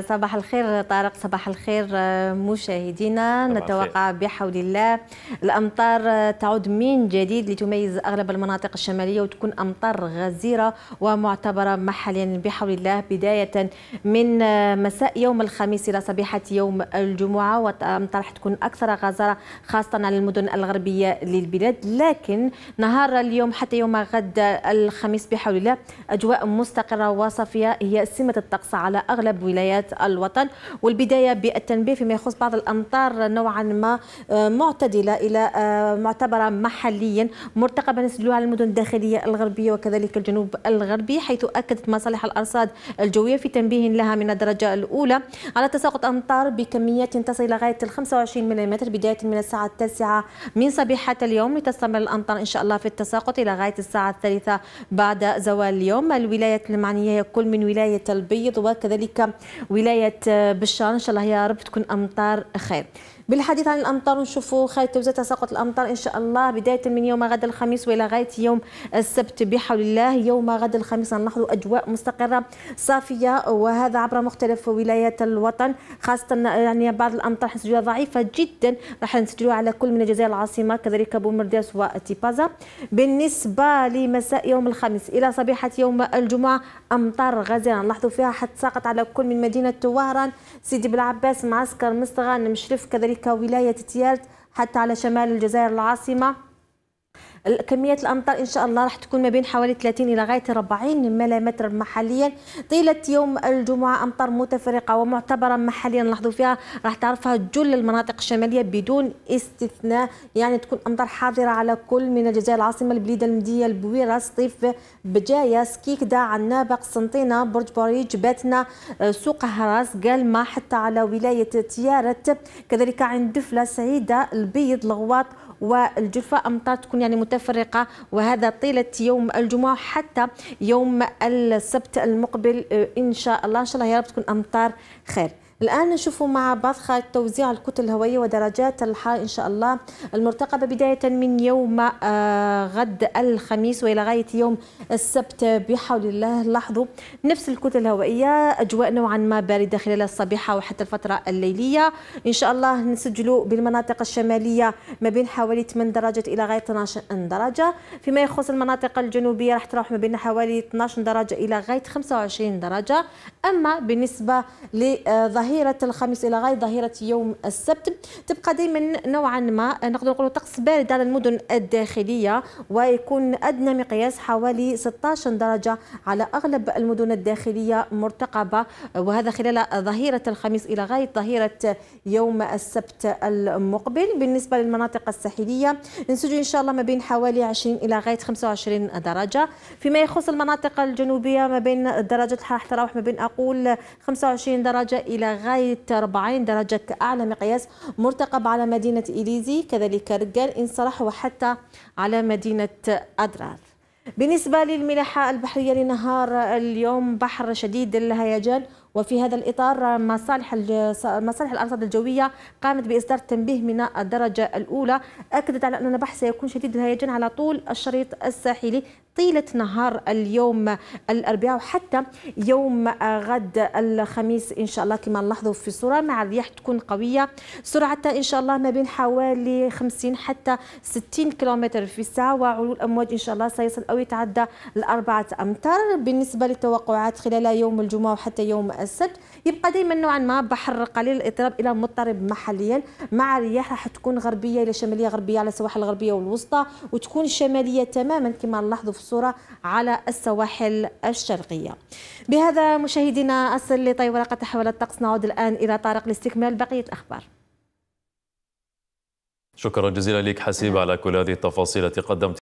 صباح الخير طارق صباح الخير آه، مشاهدينا نتوقع بحول الله الامطار آه، تعود من جديد لتميز اغلب المناطق الشماليه وتكون امطار غزيره ومعتبره محليا بحول الله بدايه من آه، مساء يوم الخميس الى صبيحه يوم الجمعه والامطار تكون اكثر غزاره خاصه على المدن الغربيه للبلاد لكن نهار اليوم حتى يوم غد الخميس بحول الله اجواء مستقره وصافيه هي سمه الطقس على اغلب ولايات الوطن والبداية بالتنبيه فيما يخص بعض الأمطار نوعا ما آه، معتدلة إلى آه، معتبرة محليا مرتقبة نسجلها على المدن الداخلية الغربية وكذلك الجنوب الغربي حيث أكدت مصالح الأرصاد الجوية في تنبيه لها من الدرجة الأولى على تساقط أمطار بكميات تصل إلى غاية ال 25 ملم بداية من الساعة التاسعة من صبيحة اليوم لتستمر الأمطار إن شاء الله في التساقط إلى غاية الساعة الثالثة بعد زوال اليوم الولايات المعنية كل من ولاية البيض وكذلك ولايه بالشار ان شاء الله يا رب تكون امطار خير بالحديث عن الامطار ونشوفوا خالد توزيع تساقط الامطار ان شاء الله بدايه من يوم غد الخميس والى غايه يوم السبت بحول الله يوم غد الخميس نلاحظ اجواء مستقره صافيه وهذا عبر مختلف ولايات الوطن خاصه يعني بعض الامطار حنسجلها ضعيفه جدا راح نسجلوها على كل من الجزائر العاصمه كذلك بومرداس وتيبازا بالنسبه لمساء يوم الخميس الى صبيحه يوم الجمعه امطار غزيره نلاحظوا فيها حتساقط على كل من مدينه وهران سيدي بلعباس معسكر مصطغان مشرف كذلك كولاية ولاية تيارت حتى على شمال الجزائر العاصمة كميه الامطار ان شاء الله راح تكون ما بين حوالي 30 الى غايه 40 ملم محليا طيله يوم الجمعه امطار متفرقه ومعتبره محليا نلاحظوا فيها راح تعرفها جل المناطق الشماليه بدون استثناء يعني تكون امطار حاضره على كل من الجزائر العاصمه البليده المديه البويره سطيف بجايه سكيكدا عنابه قسنطينه برج بوريج باتنا آه، سوق هراس قالما حتى على ولايه تيارت كذلك عند دفله سعيده البيض الغواط والجلفه امطار تكون يعني متفرقة متفرقة وهذا طيلة يوم الجمعة حتى يوم السبت المقبل آه، إن شاء الله إن شاء الله يا رب تكون أمطار خير الآن نشوفوا مع بعض خارج توزيع الكتل الهوائية ودرجات الحرارة إن شاء الله المرتقبة بداية من يوم آه، غد الخميس وإلى غاية يوم السبت بحول الله لاحظوا نفس الكتل الهوائية أجواء نوعا ما باردة خلال الصبيحة وحتى الفترة الليلية إن شاء الله نسجلوا بالمناطق الشمالية ما بين حوالي 8 درجة إلى غاية 12 درجة فيما يخص المناطق الجنوبية راح تروح ما بين حوالي 12 درجة إلى غاية 25 درجة أما بالنسبة لظهير ظهيره الخميس الى غايه ظهيره يوم السبت تبقى دائما نوعا ما نقدر نقولوا طقس بارد على المدن الداخليه ويكون ادنى مقياس حوالي 16 درجه على اغلب المدن الداخليه مرتقبه وهذا خلال ظهيره الخميس الى غايه ظهيره يوم السبت المقبل بالنسبه للمناطق الساحليه نسجل ان شاء الله ما بين حوالي 20 الى غايه 25 درجه فيما يخص المناطق الجنوبيه ما بين درجه الحراره تتراوح ما بين اقول 25 درجه الى لغاية 40 درجة كأعلى مقياس مرتقب على مدينة إليزي كذلك رجال إنصرح وحتى على مدينة أدرار بالنسبة للملاحة البحرية لنهار اليوم بحر شديد الهيجان وفي هذا الإطار مصالح مصالح الأرصاد الجوية قامت بإصدار تنبيه من الدرجة الأولى أكدت على أن البحر سيكون شديد الهيجان على طول الشريط الساحلي طيلة نهار اليوم الأربعاء وحتى يوم غد الخميس إن شاء الله كما نلاحظوا في الصورة مع الرياح تكون قوية سرعتها إن شاء الله ما بين حوالي 50 حتى 60 كيلومتر في الساعة وعلو الأمواج إن شاء الله سيصل أو يتعدى الأربعة أمتار بالنسبة للتوقعات خلال يوم الجمعة وحتى يوم السبت يبقى دائما نوعا ما بحر قليل الاضطراب إلى مضطرب محليا مع الرياح راح تكون غربية إلى شمالية غربية على السواحل الغربية والوسطى وتكون شمالية تماما كما نلاحظوا في محصورة على السواحل الشرقية بهذا مشاهدينا أصل لطي ورقة تحول الطقس نعود الآن إلى طارق لاستكمال بقية الأخبار شكرا جزيلا لك حسيب على كل هذه التفاصيل التي قدمت